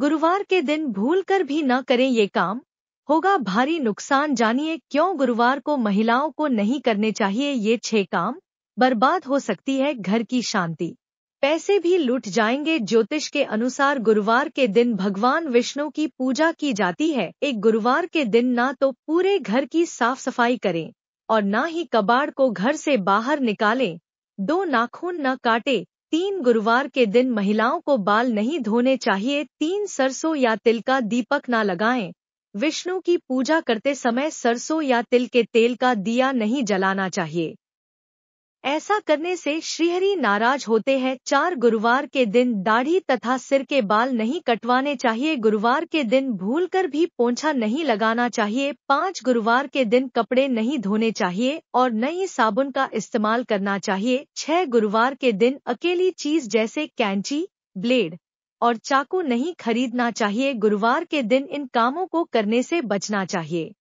गुरुवार के दिन भूल कर भी न करें ये काम होगा भारी नुकसान जानिए क्यों गुरुवार को महिलाओं को नहीं करने चाहिए ये छह काम बर्बाद हो सकती है घर की शांति पैसे भी लूट जाएंगे ज्योतिष के अनुसार गुरुवार के दिन भगवान विष्णु की पूजा की जाती है एक गुरुवार के दिन ना तो पूरे घर की साफ सफाई करें और ना ही कबाड़ को घर से बाहर निकालें दो नाखून न काटे तीन गुरुवार के दिन महिलाओं को बाल नहीं धोने चाहिए तीन सरसों या तिल का दीपक ना लगाएं विष्णु की पूजा करते समय सरसों या तिल के तेल का दिया नहीं जलाना चाहिए ऐसा करने से श्रीहरि नाराज होते हैं चार गुरुवार के दिन दाढ़ी तथा सिर के बाल नहीं कटवाने चाहिए गुरुवार के दिन भूलकर भी पोंछा नहीं लगाना चाहिए पांच गुरुवार के दिन कपड़े नहीं धोने चाहिए और नई साबुन का इस्तेमाल करना चाहिए छह गुरुवार के दिन अकेली चीज जैसे कैंची ब्लेड और चाकू नहीं खरीदना चाहिए गुरुवार के दिन इन कामों को करने से बचना चाहिए